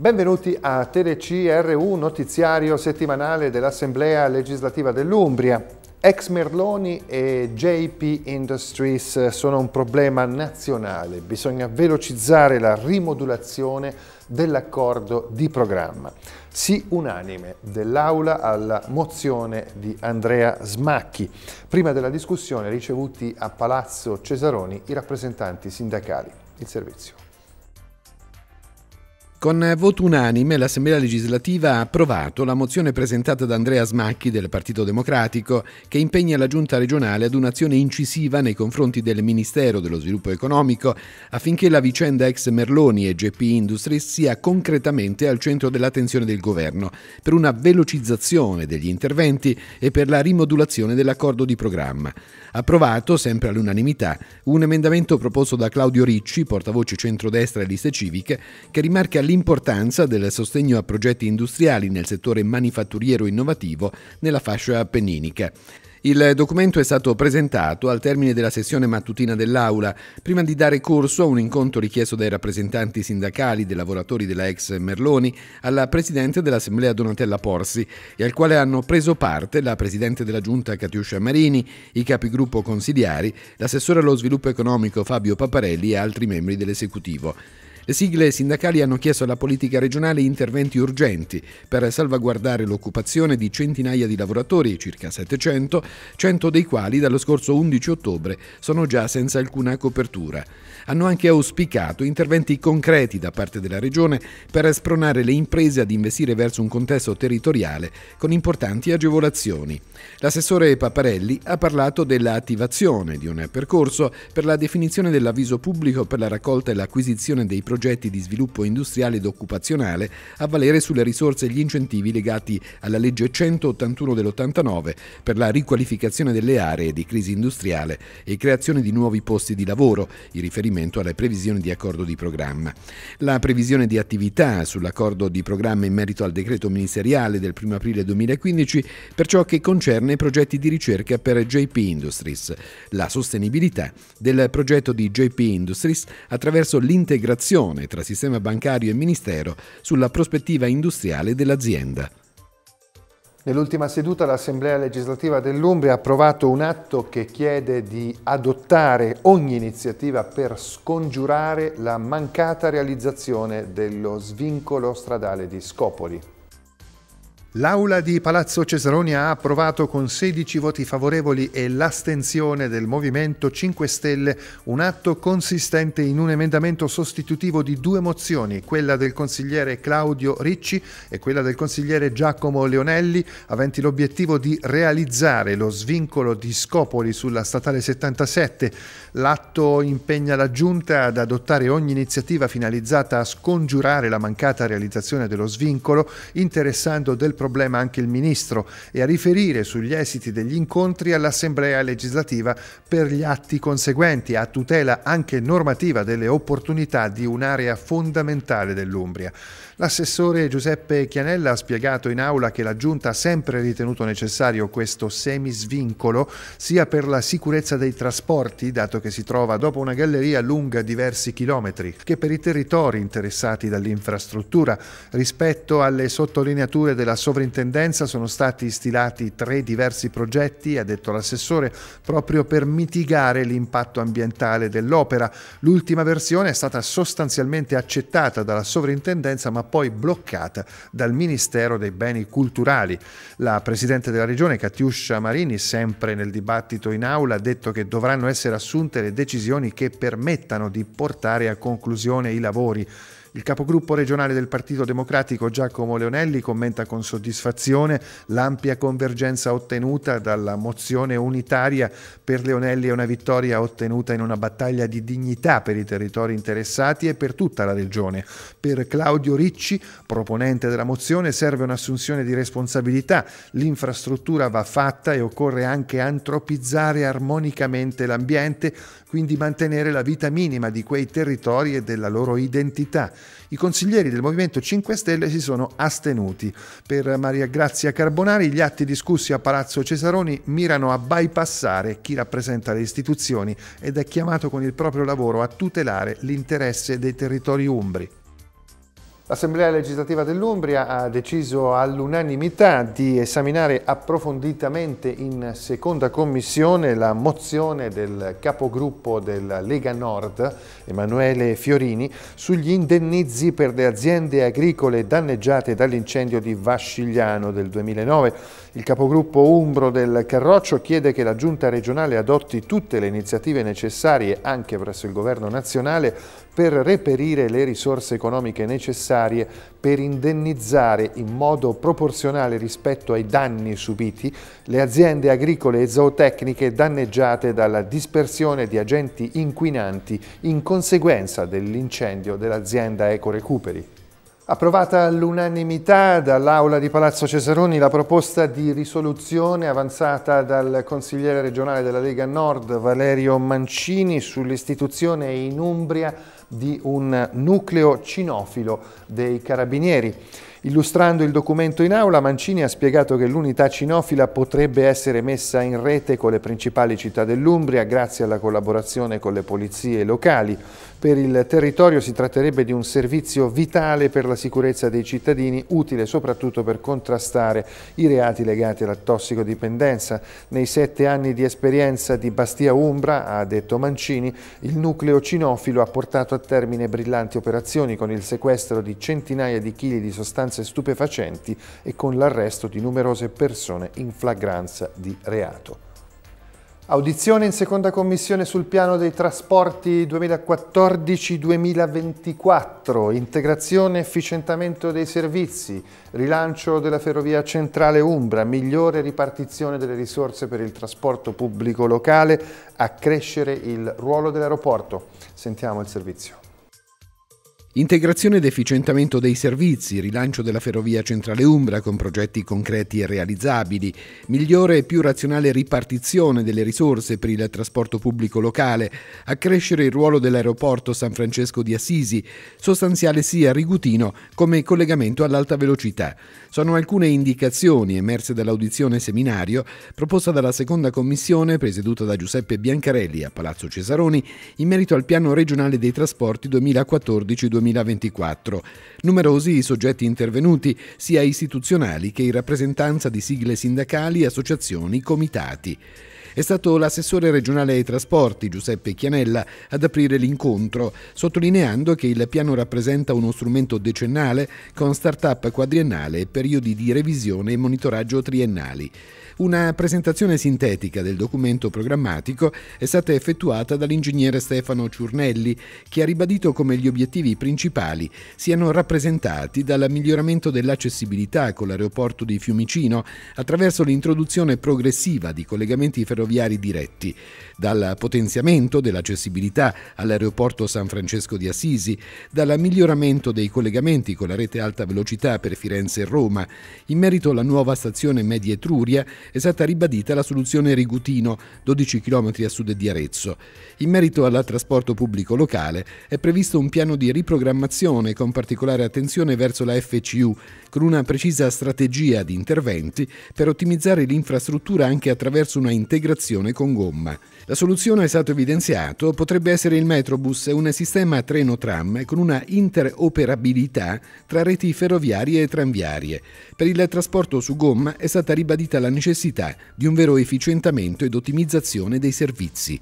Benvenuti a TDCRU, notiziario settimanale dell'Assemblea legislativa dell'Umbria. Ex Merloni e JP Industries sono un problema nazionale, bisogna velocizzare la rimodulazione dell'accordo di programma. Sì unanime dell'Aula alla mozione di Andrea Smacchi. Prima della discussione ricevuti a Palazzo Cesaroni i rappresentanti sindacali. Il servizio. Con voto unanime l'Assemblea legislativa ha approvato la mozione presentata da Andrea Smacchi del Partito Democratico che impegna la Giunta regionale ad un'azione incisiva nei confronti del Ministero dello Sviluppo Economico affinché la vicenda ex Merloni e GP Industries sia concretamente al centro dell'attenzione del Governo per una velocizzazione degli interventi e per la rimodulazione dell'accordo di programma. Approvato, sempre all'unanimità, un emendamento proposto da Claudio Ricci, portavoce centrodestra e liste civiche, che rimarca l'importanza del sostegno a progetti industriali nel settore manifatturiero innovativo nella fascia appenninica. Il documento è stato presentato al termine della sessione mattutina dell'Aula, prima di dare corso a un incontro richiesto dai rappresentanti sindacali dei lavoratori della ex Merloni alla Presidente dell'Assemblea Donatella Porsi e al quale hanno preso parte la Presidente della Giunta Catiuscia Marini, i capigruppo consigliari, l'assessore allo sviluppo economico Fabio Paparelli e altri membri dell'esecutivo. Le sigle sindacali hanno chiesto alla politica regionale interventi urgenti per salvaguardare l'occupazione di centinaia di lavoratori, circa 700, 100 dei quali dallo scorso 11 ottobre sono già senza alcuna copertura. Hanno anche auspicato interventi concreti da parte della regione per spronare le imprese ad investire verso un contesto territoriale con importanti agevolazioni. L'assessore Paparelli ha parlato dell'attivazione di un percorso per la definizione dell'avviso pubblico per la raccolta e l'acquisizione dei prodotti progetti di sviluppo industriale ed occupazionale, a valere sulle risorse e gli incentivi legati alla legge 181 dell'89 per la riqualificazione delle aree di crisi industriale e creazione di nuovi posti di lavoro, in riferimento alle previsioni di accordo di programma. La previsione di attività sull'accordo di programma in merito al decreto ministeriale del 1 aprile 2015 per ciò che concerne i progetti di ricerca per JP Industries, la sostenibilità del progetto di JP Industries attraverso l'integrazione comunicazione tra sistema bancario e ministero sulla prospettiva industriale dell'azienda. Nell'ultima seduta l'Assemblea legislativa dell'Umbria ha approvato un atto che chiede di adottare ogni iniziativa per scongiurare la mancata realizzazione dello svincolo stradale di Scopoli. L'aula di Palazzo Cesaroni ha approvato con 16 voti favorevoli e l'astensione del Movimento 5 Stelle un atto consistente in un emendamento sostitutivo di due mozioni, quella del consigliere Claudio Ricci e quella del consigliere Giacomo Leonelli, aventi l'obiettivo di realizzare lo svincolo di Scopoli sulla statale 77. L'atto impegna la Giunta ad adottare ogni iniziativa finalizzata a scongiurare la mancata realizzazione dello svincolo, interessando del problema anche il ministro e a riferire sugli esiti degli incontri all'Assemblea legislativa per gli atti conseguenti a tutela anche normativa delle opportunità di un'area fondamentale dell'Umbria. L'assessore Giuseppe Chianella ha spiegato in aula che la Giunta ha sempre ritenuto necessario questo semisvincolo sia per la sicurezza dei trasporti, dato che si trova dopo una galleria lunga diversi chilometri, che per i territori interessati dall'infrastruttura. Rispetto alle sottolineature della sovrintendenza sono stati stilati tre diversi progetti, ha detto l'assessore, proprio per mitigare l'impatto ambientale dell'opera. L'ultima versione è stata sostanzialmente accettata dalla sovrintendenza ma poi bloccata dal Ministero dei Beni Culturali. La Presidente della Regione, Catiuscia Marini, sempre nel dibattito in aula, ha detto che dovranno essere assunte le decisioni che permettano di portare a conclusione i lavori il capogruppo regionale del Partito Democratico Giacomo Leonelli commenta con soddisfazione l'ampia convergenza ottenuta dalla mozione unitaria. Per Leonelli è una vittoria ottenuta in una battaglia di dignità per i territori interessati e per tutta la regione. Per Claudio Ricci, proponente della mozione, serve un'assunzione di responsabilità. L'infrastruttura va fatta e occorre anche antropizzare armonicamente l'ambiente quindi mantenere la vita minima di quei territori e della loro identità. I consiglieri del Movimento 5 Stelle si sono astenuti. Per Maria Grazia Carbonari gli atti discussi a Palazzo Cesaroni mirano a bypassare chi rappresenta le istituzioni ed è chiamato con il proprio lavoro a tutelare l'interesse dei territori umbri. L'Assemblea legislativa dell'Umbria ha deciso all'unanimità di esaminare approfonditamente in seconda commissione la mozione del capogruppo della Lega Nord, Emanuele Fiorini, sugli indennizi per le aziende agricole danneggiate dall'incendio di Vascigliano del 2009. Il capogruppo Umbro del Carroccio chiede che la Giunta regionale adotti tutte le iniziative necessarie anche presso il Governo nazionale per reperire le risorse economiche necessarie per indennizzare in modo proporzionale rispetto ai danni subiti le aziende agricole e zootecniche danneggiate dalla dispersione di agenti inquinanti in conseguenza dell'incendio dell'azienda Ecorecuperi. Approvata all'unanimità dall'Aula di Palazzo Cesaroni la proposta di risoluzione avanzata dal consigliere regionale della Lega Nord Valerio Mancini sull'istituzione in Umbria di un nucleo cinofilo dei carabinieri. Illustrando il documento in aula, Mancini ha spiegato che l'unità cinofila potrebbe essere messa in rete con le principali città dell'Umbria grazie alla collaborazione con le polizie locali. Per il territorio si tratterebbe di un servizio vitale per la sicurezza dei cittadini, utile soprattutto per contrastare i reati legati alla tossicodipendenza. Nei sette anni di esperienza di Bastia Umbra, ha detto Mancini, il nucleo cinofilo ha portato a termine brillanti operazioni con il sequestro di centinaia di chili di sostanze stupefacenti e con l'arresto di numerose persone in flagranza di reato. Audizione in seconda commissione sul piano dei trasporti 2014-2024, integrazione e efficientamento dei servizi, rilancio della ferrovia centrale Umbra, migliore ripartizione delle risorse per il trasporto pubblico locale, accrescere il ruolo dell'aeroporto. Sentiamo il servizio. Integrazione ed efficientamento dei servizi, rilancio della ferrovia centrale Umbra con progetti concreti e realizzabili, migliore e più razionale ripartizione delle risorse per il trasporto pubblico locale, accrescere il ruolo dell'aeroporto San Francesco di Assisi, sostanziale sia Rigutino come collegamento all'alta velocità. Sono alcune indicazioni emerse dall'audizione seminario proposta dalla seconda commissione presieduta da Giuseppe Biancarelli a Palazzo Cesaroni in merito al piano regionale dei trasporti 2014-2020. 2024. Numerosi i soggetti intervenuti, sia istituzionali che in rappresentanza di sigle sindacali, associazioni, comitati. È stato l'assessore regionale ai trasporti Giuseppe Chianella ad aprire l'incontro, sottolineando che il piano rappresenta uno strumento decennale con start-up quadriennale e periodi di revisione e monitoraggio triennali. Una presentazione sintetica del documento programmatico è stata effettuata dall'ingegnere Stefano Ciurnelli, che ha ribadito come gli obiettivi principali siano rappresentati dal miglioramento dell'accessibilità con l'aeroporto di Fiumicino attraverso l'introduzione progressiva di collegamenti ferroviari diretti, dal potenziamento dell'accessibilità all'aeroporto San Francesco di Assisi, dal miglioramento dei collegamenti con la rete alta velocità per Firenze e Roma, in merito alla nuova stazione Media Etruria è stata ribadita la soluzione Rigutino, 12 km a sud di Arezzo. In merito al trasporto pubblico locale è previsto un piano di riprogrammazione con particolare attenzione verso la FCU, con una precisa strategia di interventi per ottimizzare l'infrastruttura anche attraverso una integrazione con gomma. La soluzione, è stato evidenziato, potrebbe essere il Metrobus, un sistema treno-tram con una interoperabilità tra reti ferroviarie e tranviarie. Per il trasporto su gomma è stata ribadita la necessità necessità di un vero efficientamento ed ottimizzazione dei servizi.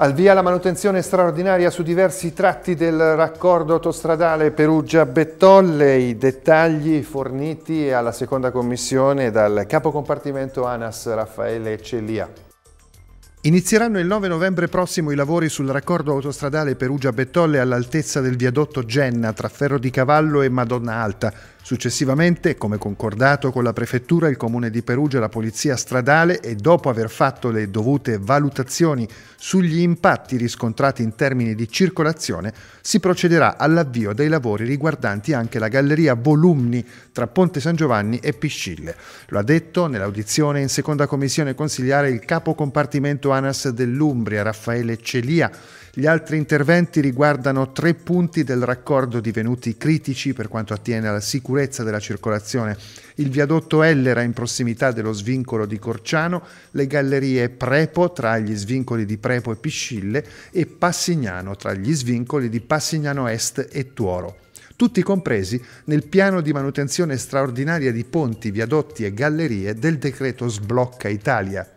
Al via la manutenzione straordinaria su diversi tratti del raccordo autostradale Perugia-Bettolle, i dettagli forniti alla seconda commissione dal capocompartimento ANAS Raffaele Cellia. Inizieranno il 9 novembre prossimo i lavori sul raccordo autostradale Perugia-Bettolle all'altezza del viadotto Genna tra Ferro di Cavallo e Madonna Alta, Successivamente, come concordato con la prefettura, il comune di Perugia e la polizia stradale e dopo aver fatto le dovute valutazioni sugli impatti riscontrati in termini di circolazione, si procederà all'avvio dei lavori riguardanti anche la galleria Volumni tra Ponte San Giovanni e Piscille. Lo ha detto nell'audizione in seconda commissione consigliare il capo compartimento ANAS dell'Umbria, Raffaele Celia, gli altri interventi riguardano tre punti del raccordo divenuti critici per quanto attiene alla sicurezza della circolazione. Il viadotto Ellera in prossimità dello svincolo di Corciano, le gallerie Prepo tra gli svincoli di Prepo e Piscille e Passignano tra gli svincoli di Passignano Est e Tuoro tutti compresi nel piano di manutenzione straordinaria di ponti, viadotti e gallerie del decreto Sblocca Italia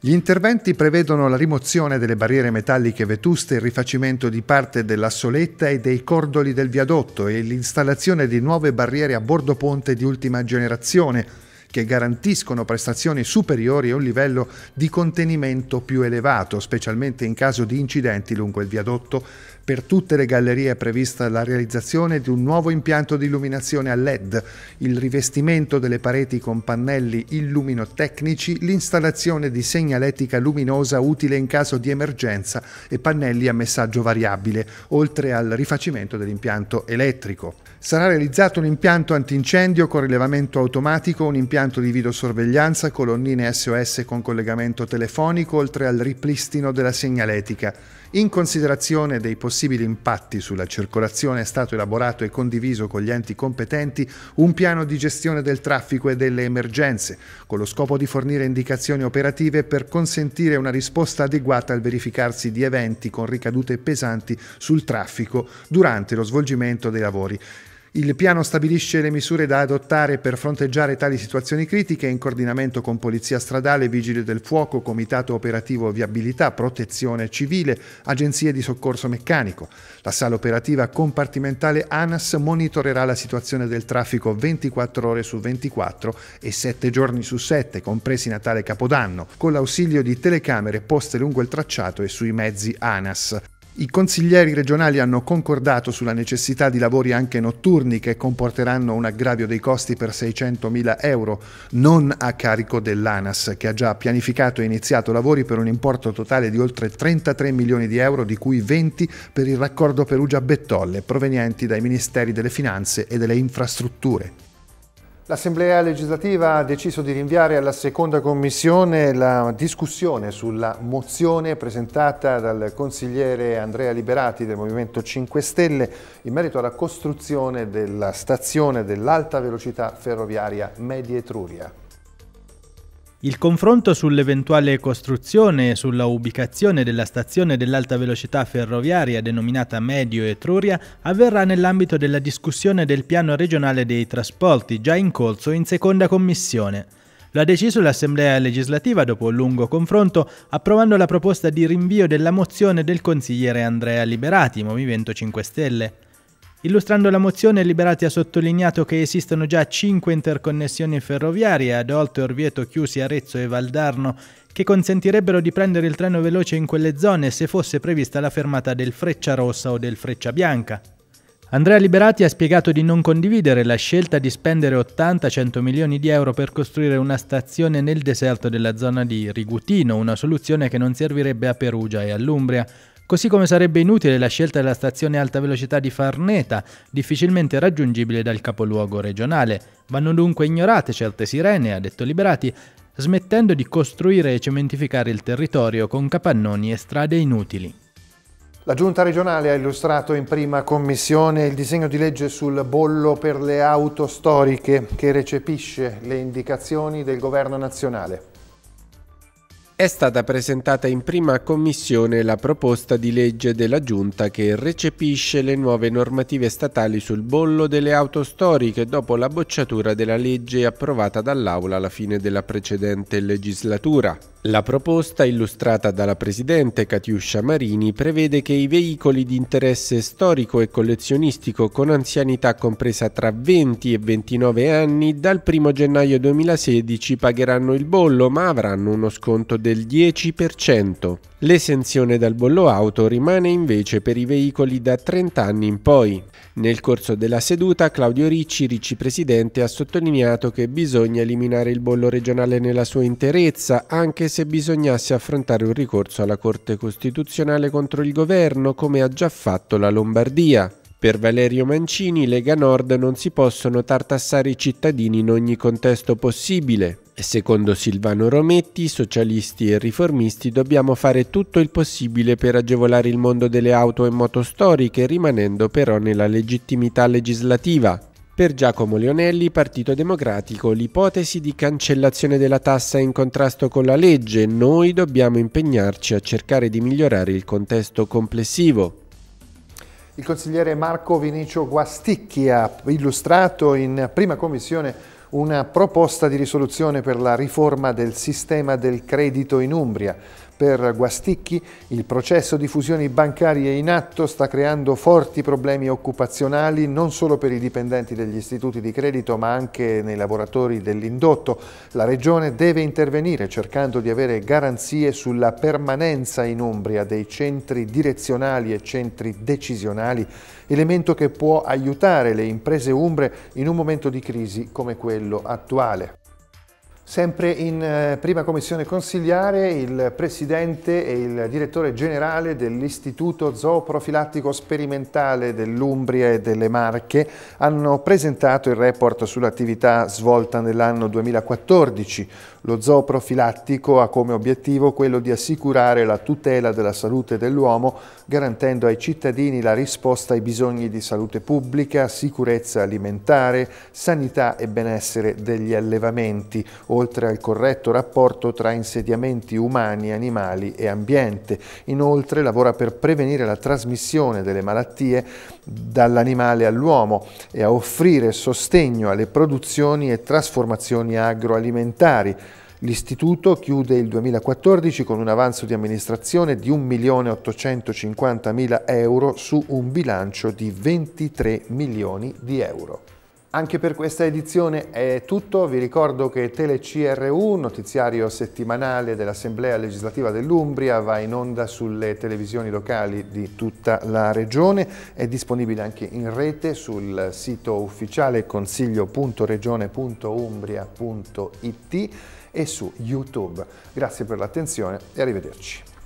gli interventi prevedono la rimozione delle barriere metalliche vetuste, il rifacimento di parte della soletta e dei cordoli del viadotto e l'installazione di nuove barriere a bordo ponte di ultima generazione, che garantiscono prestazioni superiori e un livello di contenimento più elevato, specialmente in caso di incidenti lungo il viadotto. Per tutte le gallerie è prevista la realizzazione di un nuovo impianto di illuminazione a LED, il rivestimento delle pareti con pannelli illuminotecnici, l'installazione di segnaletica luminosa utile in caso di emergenza e pannelli a messaggio variabile, oltre al rifacimento dell'impianto elettrico. Sarà realizzato un impianto antincendio con rilevamento automatico, un impianto di videosorveglianza, colonnine SOS con collegamento telefonico, oltre al ripristino della segnaletica. In considerazione dei possibili impatti sulla circolazione è stato elaborato e condiviso con gli enti competenti un piano di gestione del traffico e delle emergenze, con lo scopo di fornire indicazioni operative per consentire una risposta adeguata al verificarsi di eventi con ricadute pesanti sul traffico durante lo svolgimento dei lavori. Il piano stabilisce le misure da adottare per fronteggiare tali situazioni critiche in coordinamento con Polizia Stradale, Vigili del Fuoco, Comitato Operativo Viabilità, Protezione Civile, Agenzie di Soccorso Meccanico. La sala operativa compartimentale ANAS monitorerà la situazione del traffico 24 ore su 24 e 7 giorni su 7, compresi Natale e Capodanno, con l'ausilio di telecamere poste lungo il tracciato e sui mezzi ANAS. I consiglieri regionali hanno concordato sulla necessità di lavori anche notturni che comporteranno un aggravio dei costi per 600.000 euro, non a carico dell'ANAS, che ha già pianificato e iniziato lavori per un importo totale di oltre 33 milioni di euro, di cui 20 per il raccordo Perugia-Bettolle, provenienti dai Ministeri delle Finanze e delle Infrastrutture. L'Assemblea legislativa ha deciso di rinviare alla seconda commissione la discussione sulla mozione presentata dal consigliere Andrea Liberati del Movimento 5 Stelle in merito alla costruzione della stazione dell'alta velocità ferroviaria Media Etruria. Il confronto sull'eventuale costruzione e sulla ubicazione della stazione dell'alta velocità ferroviaria denominata Medio Etruria avverrà nell'ambito della discussione del piano regionale dei trasporti già in corso in seconda commissione. Lo ha deciso l'Assemblea legislativa dopo un lungo confronto, approvando la proposta di rinvio della mozione del consigliere Andrea Liberati, Movimento 5 Stelle. Illustrando la mozione, Liberati ha sottolineato che esistono già cinque interconnessioni ferroviarie ad Olto, Orvieto, Chiusi, Arezzo e Valdarno che consentirebbero di prendere il treno veloce in quelle zone se fosse prevista la fermata del Freccia Rossa o del Freccia Bianca. Andrea Liberati ha spiegato di non condividere la scelta di spendere 80-100 milioni di euro per costruire una stazione nel deserto della zona di Rigutino, una soluzione che non servirebbe a Perugia e all'Umbria. Così come sarebbe inutile la scelta della stazione alta velocità di Farneta, difficilmente raggiungibile dal capoluogo regionale. Vanno dunque ignorate certe sirene, ha detto Liberati, smettendo di costruire e cementificare il territorio con capannoni e strade inutili. La Giunta regionale ha illustrato in prima commissione il disegno di legge sul bollo per le auto storiche che recepisce le indicazioni del Governo nazionale. È stata presentata in prima commissione la proposta di legge della Giunta che recepisce le nuove normative statali sul bollo delle auto storiche dopo la bocciatura della legge approvata dall'Aula alla fine della precedente legislatura. La proposta illustrata dalla Presidente Catiuscia Marini prevede che i veicoli di interesse storico e collezionistico con anzianità compresa tra 20 e 29 anni dal 1 gennaio 2016 pagheranno il bollo ma avranno uno sconto del 10%. L'esenzione dal bollo auto rimane invece per i veicoli da 30 anni in poi. Nel corso della seduta Claudio Ricci, Ricci Presidente, ha sottolineato che bisogna eliminare il bollo regionale nella sua interezza anche se se bisognasse affrontare un ricorso alla Corte Costituzionale contro il governo, come ha già fatto la Lombardia. Per Valerio Mancini, Lega Nord non si possono tartassare i cittadini in ogni contesto possibile. E secondo Silvano Rometti, socialisti e riformisti dobbiamo fare tutto il possibile per agevolare il mondo delle auto e moto storiche, rimanendo però nella legittimità legislativa. Per Giacomo Leonelli, Partito Democratico, l'ipotesi di cancellazione della tassa è in contrasto con la legge. Noi dobbiamo impegnarci a cercare di migliorare il contesto complessivo. Il consigliere Marco Vinicio Guasticchi ha illustrato in prima commissione una proposta di risoluzione per la riforma del sistema del credito in Umbria. Per Guasticchi il processo di fusioni bancarie in atto sta creando forti problemi occupazionali non solo per i dipendenti degli istituti di credito ma anche nei lavoratori dell'indotto. La Regione deve intervenire cercando di avere garanzie sulla permanenza in Umbria dei centri direzionali e centri decisionali, elemento che può aiutare le imprese umbre in un momento di crisi come quello attuale. Sempre in eh, prima commissione consigliare il presidente e il direttore generale dell'Istituto Zooprofilattico Sperimentale dell'Umbria e delle Marche hanno presentato il report sull'attività svolta nell'anno 2014. Lo zooprofilattico ha come obiettivo quello di assicurare la tutela della salute dell'uomo garantendo ai cittadini la risposta ai bisogni di salute pubblica, sicurezza alimentare, sanità e benessere degli allevamenti oltre al corretto rapporto tra insediamenti umani, animali e ambiente. Inoltre lavora per prevenire la trasmissione delle malattie dall'animale all'uomo e a offrire sostegno alle produzioni e trasformazioni agroalimentari. L'istituto chiude il 2014 con un avanzo di amministrazione di 1.850.000 euro su un bilancio di 23 milioni di euro. Anche per questa edizione è tutto, vi ricordo che TeleCRU, notiziario settimanale dell'Assemblea legislativa dell'Umbria, va in onda sulle televisioni locali di tutta la regione, è disponibile anche in rete sul sito ufficiale consiglio.regione.umbria.it e su YouTube. Grazie per l'attenzione e arrivederci.